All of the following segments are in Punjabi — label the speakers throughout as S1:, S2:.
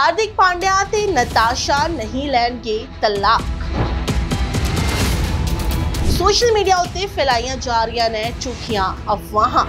S1: ਹਾਰਦਿਕ ਪਾਂਡਿਆ ਤੇ ਨਤਾਸ਼ਾ ਨਹੀਂ ਲੈਣਗੇ ਤਲਾਕ ਸੋਸ਼ਲ ਮੀਡੀਆ ਉੱਤੇ ਫੈਲਾਈਆਂ ਜਾ ਰਹੀਆਂ ਨੇ ਚੁਕੀਆਂ ਅਫਵਾਹਾਂ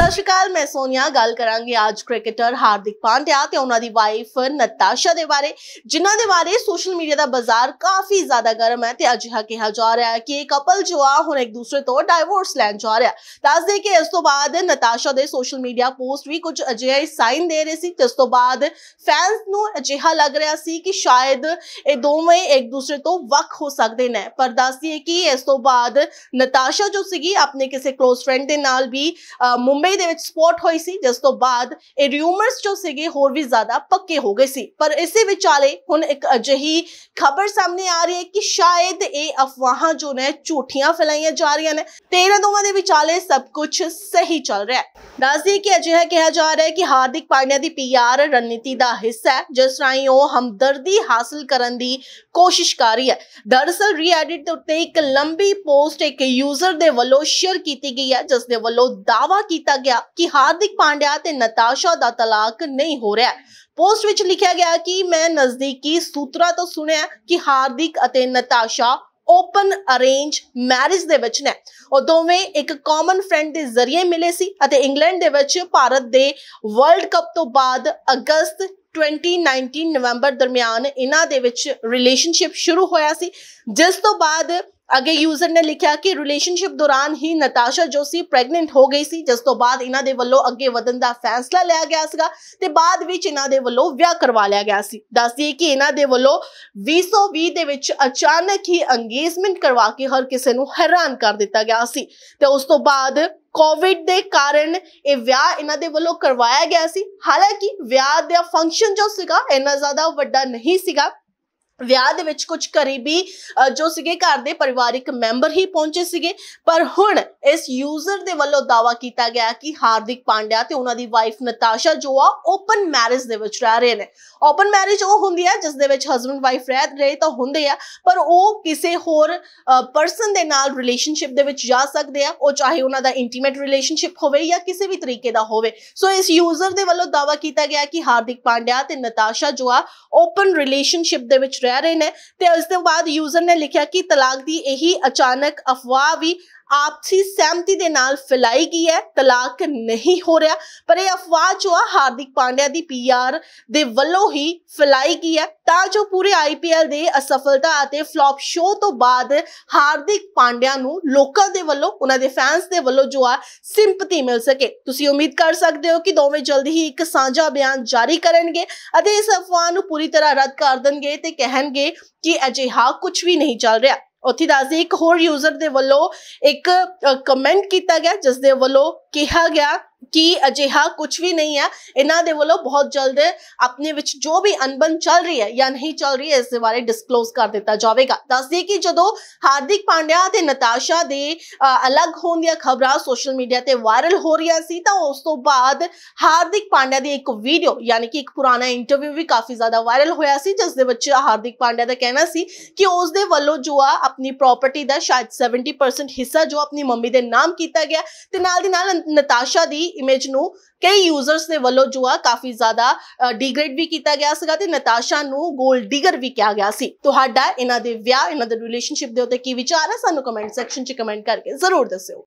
S1: ਸਤਿ ਸ਼੍ਰੀ ਅਕਾਲ ਮੈਂ ਸੋਨੀਆ ਗੱਲ ਕਰਾਂਗੀ ਅੱਜ ਕ੍ਰਿਕਟਰ ਹਾਰਦਿਕ ਪਾਂਡਿਆ ਤੇ ਉਹਨਾਂ ਦੀ ਵਾਈਫ ਨਤਾਸ਼ਾ ਦੇ ਬਾਰੇ ਜਿਨ੍ਹਾਂ ਦੇ ਬਾਰੇ ਸੋਸ਼ਲ ਮੀਡੀਆ ਦਾ ਬਾਜ਼ਾਰ ਕਾਫੀ ਜ਼ਿਆਦਾ ਗਰਮ ਹੈ ਤੇ ਇਹ ਕਿਹਾ ਜਾ ਰਿਹਾ ਹੈ ਕਿ ਇਹ ਕਪਲ ਜੋ ਆ ਹੁਣ ਇੱਕ ਦੂਸਰੇ ਤੋਂ ਡਾਈਵੋਰਸ ਲੈਣ ਜਾ ਰਿਹਾ ਦੱਸ ਦੇ ਕਿ ਇਸ ਤੋਂ ਬਾਅਦ ਨਤਾਸ਼ਾ ਦੇ ਸੋਸ਼ਲ ਮੀਡੀਆ ਪੋਸਟ ਵੀ ਕੁਝ ਅਜਿਹੇ ਸਾਈਨ ਦੇ ਰਹੇ ਸੀ ਜਿਸ ਤੋਂ ਬਾਅਦ ਫੈਨਸ ਨੂੰ ਅਜਿਹਾ ਲੱਗ ਰਿਹਾ ਸੀ ਕਿ ਸ਼ਾਇਦ ਇਹ ਦੋਵੇਂ ਇੱਕ ਦੂਸਰੇ ਤੋਂ ਵੱਖ ਹੋ ਸਕਦੇ ਨੇ ਪਰ ਦੱਸਦੀ ਹੈ ਕਿ ਇਸ ਤੋਂ ਬਾਅਦ ਨਤਾਸ਼ਾ ਜੋ ਸੀਗੀ ਆਪਣੇ ਕਿਸੇ ক্লোਜ਼ ਫਰੈਂਡ ਦੇ ਨਾਲ ਵੀ ਮੁੰਬਈ ਮੁੰਬਈ ਦੇ ਵਿੱਚ ਸਪੋਟ ਹੋਈ ਸੀ ਜਿਸ ਤੋਂ ਬਾਅਦ ਇਹ ਰਿਊਮਰਸ ਜੋ ਸੀਗੇ ਹੋਰ ਵੀ ਜ਼ਿਆਦਾ ਪੱਕੇ ਹੋ ਗਏ ਸੀ ਪਰ ਇਸੇ ਵਿਚਾਲੇ ਹੁਣ ਇੱਕ ਅਜਿਹੀ ਖਬਰ ਸਾਹਮਣੇ ਆ ਰਹੀ ਹੈ ਕਿ ਸ਼ਾਇਦ ਇਹ ਅਫਵਾਹਾਂ ਜੋ ਨੇ ਝੂਠੀਆਂ ਫੈਲਾਈਆਂ ਜਾ ਰਹੀਆਂ ਨੇ ਤੇ ਇਹਨਾਂ ਦੋਵਾਂ ਦੇ ਵਿਚਾਲੇ ਸਭ ਕੁਝ ਸਹੀ ਚੱਲ ਰਿਹਾ ਹੈ ਦੱਸਦੀ ਕਿ ਅਜਿਹਾ ਕਿਹਾ ਜਾ ਰਿਹਾ ਹੈ ਕਿ ਹਾਰਦਿਕ ਪਾਂਡਿਆ ਦੀ ਪੀਆਰ ਰਣਨੀਤੀ ਦਾ ਹਿੱਸਾ ਹੈ ਜਿਸ ਰਾਹੀਂ ਉਹ ਹਮਦਰਦੀ ਹਾਸਲ ਕਰਨ ਦੀ ਕੋਸ਼ਿਸ਼ ਕਰ ਰਹੀ ਹੈ ਦਰਸਲ ਰੀਐਡਿਟ ਤੇ ਉੱਤੇ ਇੱਕ ਲੰਬੀ ਪੋਸਟ ਇੱਕ ਯੂਜ਼ਰ ਦੇ ਵੱਲੋਂ ਸ਼ੇਅਰ ਕੀਤੀ ਗਈ ਹੈ ਜਿਸ ਦੇ ਵੱਲੋਂ ਦਾਵਾ ਕੀਤਾ ਦਿੱਤਾ ਗਿਆ ਕਿ ਹਾਰਦਿਕ ਪਾਂਡਿਆ ਤੇ ਨਤਾਸ਼ਾ ਦਾ ਤਲਾਕ ਨਹੀਂ ਹੋ ਰਿਹਾ ਪੋਸਟ ਵਿੱਚ ਲਿਖਿਆ ਗਿਆ ਕਿ ਮੈਂ ਨਜ਼ਦੀਕੀ ਸੂਤਰਾਂ ਤੋਂ ਸੁਣਿਆ ਕਿ ਹਾਰਦਿਕ ਅਤੇ ਨਤਾਸ਼ਾ ਓਪਨ ਅਰੇਂਜ ਮੈਰਿਜ ਦੇ ਵਿੱਚ ਨੇ ਉਹ ਦੋਵੇਂ ਇੱਕ ਕਾਮਨ ਫਰੈਂਡ ਦੇ ਜ਼ਰੀਏ ਮਿਲੇ ਸੀ ਅਤੇ ਇੰਗਲੈਂਡ ਦੇ ਵਿੱਚ ਭਾਰਤ ਦੇ ਵਰਲਡ ਕੱਪ ਤੋਂ ਬਾਅਦ ਅਗਸਤ 2019 ਨਵੰਬਰ ਦਰਮਿਆਨ ਇਹਨਾਂ ਦੇ ਵਿੱਚ ਰਿਲੇਸ਼ਨਸ਼ਿਪ ਸ਼ੁਰੂ ਹੋਇਆ ਸੀ ਜਿਸ ਤੋਂ ਬਾਅਦ ਅਗੇ ਯੂਜ਼ਰ ਨੇ ਲਿਖਿਆ ਕਿ ਰਿਲੇਸ਼ਨਸ਼ਿਪ ਦੌਰਾਨ ਹੀ ਨਤਾਸ਼ਾ ਜੋਸੀ ਪ੍ਰੈਗਨੈਂਟ ਹੋ ਗਈ ਸੀ ਜਿਸ ਤੋਂ ਬਾਅਦ ਇਹਨਾਂ ਦੇ ਵੱਲੋਂ ਅੱਗੇ ਵਧਣ ਦਾ ਫੈਸਲਾ ਲਿਆ ਗਿਆ ਸੀਗਾ ਤੇ ਬਾਅਦ ਵਿੱਚ ਇਹਨਾਂ ਦੇ ਵੱਲੋਂ ਵਿਆਹ ਕਰਵਾ ਲਿਆ ਗਿਆ ਸੀ ਦੱਸ ਦਈਏ ਕਿ ਇਹਨਾਂ ਦੇ ਵੱਲੋਂ 2020 ਦੇ ਵਿੱਚ ਅਚਾਨਕ ਹੀ ਅੰਗੇਜਮੈਂਟ ਕਰਵਾ ਕੇ ਹਰ ਕਿਸੇ ਨੂੰ ਹੈਰਾਨ ਕਰ ਦਿੱਤਾ ਗਿਆ ਸੀ ਤੇ ਉਸ ਤੋਂ ਬਾਅਦ ਕੋਵਿਡ ਦੇ ਕਾਰਨ ਇਹ ਵਿਆਹ ਇਹਨਾਂ ਦੇ ਵੱਲੋਂ ਕਰਵਾਇਆ ਗਿਆ ਸੀ ਹਾਲਾਂਕਿ ਵਿਆਹ ਦਾ ਫੰਕਸ਼ਨ ਜੋ ਸੀਗਾ ਇੰਨਾ ਜ਼ਿਆਦਾ ਵੱਡਾ ਨਹੀਂ ਸੀਗਾ ਵਿਆਹ ਦੇ ਵਿੱਚ ਕੁਝ ਕਰੀਬੀ ਜੋ ਸੀਗੇ ਘਰ ਦੇ ਪਰਿਵਾਰਿਕ ਮੈਂਬਰ ਹੀ ਪਹੁੰਚੇ ਸੀਗੇ ਪਰ ਹੁਣ ਇਸ ਯੂਜ਼ਰ ਦੇ ਵੱਲੋਂ ਦਾਵਾ ਕੀਤਾ ਗਿਆ ਕਿ ਹਾਰਦਿਕ ਪਾਂਡਿਆ ਤੇ ਉਹਨਾਂ ਦੀ ਵਾਈਫ ਨਤਾਸ਼ਾ ਜੋ ਆ ਓਪਨ ਮੈਰਿਜ ਦੇ ਵਿੱਚ ਰਹਿ ਰਹੇ ਨੇ ਓਪਨ ਮੈਰਿਜ ਉਹ ਹੁੰਦੀ ਹੈ ਜਿਸ ਦੇ ਵਿੱਚ ਹਸਬੰਡ ਵਾਈਫ ਰਹਿ ਰਹੇ ਤਾਂ ਹੁੰਦੇ ਆ ਪਰ ਉਹ ਕਿਸੇ ਹੋਰ ਪਰਸਨ ਦੇ ਨਾਲ ਰਿਲੇਸ਼ਨਸ਼ਿਪ ਦੇ ਵਿੱਚ ਜਾ ਸਕਦੇ ਆ ਉਹ ਚਾਹੇ ਉਹਨਾਂ ਦਾ ਇੰਟੀਮੇਟ ਰਿਲੇਸ਼ਨਸ਼ਿਪ ਹੋਵੇ ਜਾਂ ਕਿਸੇ ਵੀ ਤਰੀਕੇ ਦਾ ਹੋਵੇ ਸੋ ਇਸ ਯੂਜ਼ਰ ਦੇ ਵੱਲੋਂ ਦਾਵਾ ਕੀਤਾ ਗਿਆ ਕਿ ਹਾਰਦਿਕ ਪਾਂਡਿਆ ਤੇ ਨਤਾਸ਼ਾ ਜੋ ਆ ਓਪਨ ਰਿਲੇਸ਼ਨਸ਼ਿਪ ਦੇ ਵਿੱਚ ਰਹਿ ਰਹੇ ਨੇ ਤੇ ਉਸ ਤੋਂ ਬਾਅਦ ਯੂਜ਼ਰ ਨੇ ਲਿਖਿਆ ਕਿ ਤਲਾਕ ਦੀ ਇਹੀ ਅਚਾਨਕ ਅਫਵਾਹ ਵੀ ਆਪਸੀ ਸਹਿਮਤੀ ਦੇ ਨਾਲ ਫੈਲਾਈ ਗਈ ਹੈ ਤਲਾਕ ਨਹੀਂ ਹੋ ਰਿਹਾ ਪਰ ਇਹ ਅਫਵਾਹ ਜੋ ਆ ਹਾਰਦਿਕ ਪਾਂਡਿਆ ਦੀ ਪੀਆਰ ਦੇ ਵੱਲੋਂ ਹੀ ਫੈਲਾਈ ਗਈ ਹੈ ਤਾਂ ਜੋ ਪੂਰੇ ਆਈਪੀਐਲ ਦੇ ਅਸਫਲਤਾ ਅਤੇ ਫਲॉप ਸ਼ੋ ਤੋਂ ਬਾਅਦ ਹਾਰਦਿਕ ਪਾਂਡਿਆ ਨੂੰ ਲੋਕਾਂ ਦੇ ਵੱਲੋਂ ਉਹਨਾਂ ਦੇ ਫੈਨਸ ਦੇ ਵੱਲੋਂ ਜੋ ਆ ਸਿੰਪਥੀ ਮਿਲ ਸਕੇ ਤੁਸੀਂ ਉਮੀਦ ਕਰ ਸਕਦੇ ਹੋ ਕਿ ਦੋਵੇਂ ਜਲਦੀ ਹੀ ਇੱਕ ਸਾਂਝਾ ਬਿਆਨ ਜਾਰੀ ਕਰਨਗੇ ਅਤੇ ਇਸ ਅਫਵਾਹ ਨੂੰ ਪੂਰੀ ਤਰ੍ਹਾਂ ਰੱਦ ਕਰ ਦੇਣਗੇ ਤੇ ਕਹਿਣਗੇ ਕਿ ਅਜਿਹਾ ਕੁਝ ਵੀ ਨਹੀਂ ਚੱਲ ਰਿਹਾ ਉੱਥੇ ਦੱਸਦੇ ਇੱਕ ਹੋਰ ਯੂਜ਼ਰ ਦੇ ਵੱਲੋਂ ਇੱਕ ਕਮੈਂਟ ਕੀਤਾ ਗਿਆ ਜਿਸ ਦੇ ਵੱਲੋਂ ਕਿਹਾ ਗਿਆ ਕਿ ਅਜਿਹਾ ਕੁਝ ਵੀ ਨਹੀਂ ਹੈ ਇਹਨਾਂ ਦੇ ਵੱਲੋਂ ਬਹੁਤ ਜਲਦ ਆਪਣੇ ਵਿੱਚ ਜੋ ਵੀ ਅਨਬਨ ਚੱਲ ਰਹੀ ਹੈ ਜਾਂ ਨਹੀਂ ਚੱਲ ਰਹੀ ਹੈ ਇਸ ਦੇ ਬਾਰੇ ਡਿਸਕਲੋਜ਼ ਕਰ ਦਿੱਤਾ ਜਾਵੇਗਾ ਦੱਸਦੇ ਕਿ ਜਦੋਂ ਹਾਰਦਿਕ ਪਾਂਡਿਆ ਤੇ ਨਤਾਸ਼ਾ ਦੇ ਅਲੱਗ ਹੋਣ ਦੀਆਂ ਖਬਰਾਂ ਸੋਸ਼ਲ ਮੀਡੀਆ ਤੇ ਵਾਇਰਲ ਹੋ ਰਹੀਆਂ ਸੀ ਤਾਂ ਉਸ ਤੋਂ ਬਾਅਦ ਹਾਰਦਿਕ ਪਾਂਡਿਆ ਦੀ ਇੱਕ ਵੀਡੀਓ ਯਾਨੀ ਕਿ ਇੱਕ ਪੁਰਾਣਾ ਇੰਟਰਵਿਊ ਵੀ ਕਾਫੀ ਜ਼ਿਆਦਾ ਵਾਇਰਲ ਹੋਇਆ ਸੀ ਜਿਸ ਦੇ ਵਿੱਚ ਹਾਰਦਿਕ ਪਾਂਡਿਆ ਦਾ ਕਹਿਣਾ ਸੀ ਕਿ ਉਸ ਦੇ ਵੱਲੋਂ ਜੋ ਆ ਆਪਣੀ ਪ੍ਰਾਪਰਟੀ ਦਾ ਸ਼ਾਇਦ 70% ਹਿੱਸਾ ਜੋ ਆਪਣੀ ਮੰਮੀ ਦੇ ਨਾਮ ਕੀਤਾ ਗਿਆ ਤੇ ਨਾਲ ਦੀ ਨਾਲ ਨਤਾਸ਼ਾ ਦੀ ਇਮੇਜ ਨੂੰ ਕਈ ਯੂਜ਼ਰਸ ਦੇ ਵੱਲੋਂ ਜੋ ਆ ਕਾਫੀ ਜ਼ਿਆਦਾ ਡੀਗ੍ਰੇਡ ਵੀ ਕੀਤਾ ਗਿਆ ਸੀਗਾ ਤੇ ਨਤਾਸ਼ਾ ਨੂੰ ਗੋਲਡ ਡਿਗਰ ਵੀ ਕਿਹਾ ਗਿਆ ਸੀ ਤੁਹਾਡਾ ਇਹਨਾਂ ਦੇ ਵਿਆਹ ਇਹਨਾਂ ਦੇ ਰਿਲੇਸ਼ਨਸ਼ਿਪ ਦੇ ਉੱਤੇ ਕੀ ਵਿਚਾਰ ਹੈ ਸਾਨੂੰ ਕਮੈਂਟ ਸੈਕਸ਼ਨ 'ਚ ਕਮੈਂਟ ਕਰਕੇ ਜ਼ਰੂਰ ਦੱਸਿਓ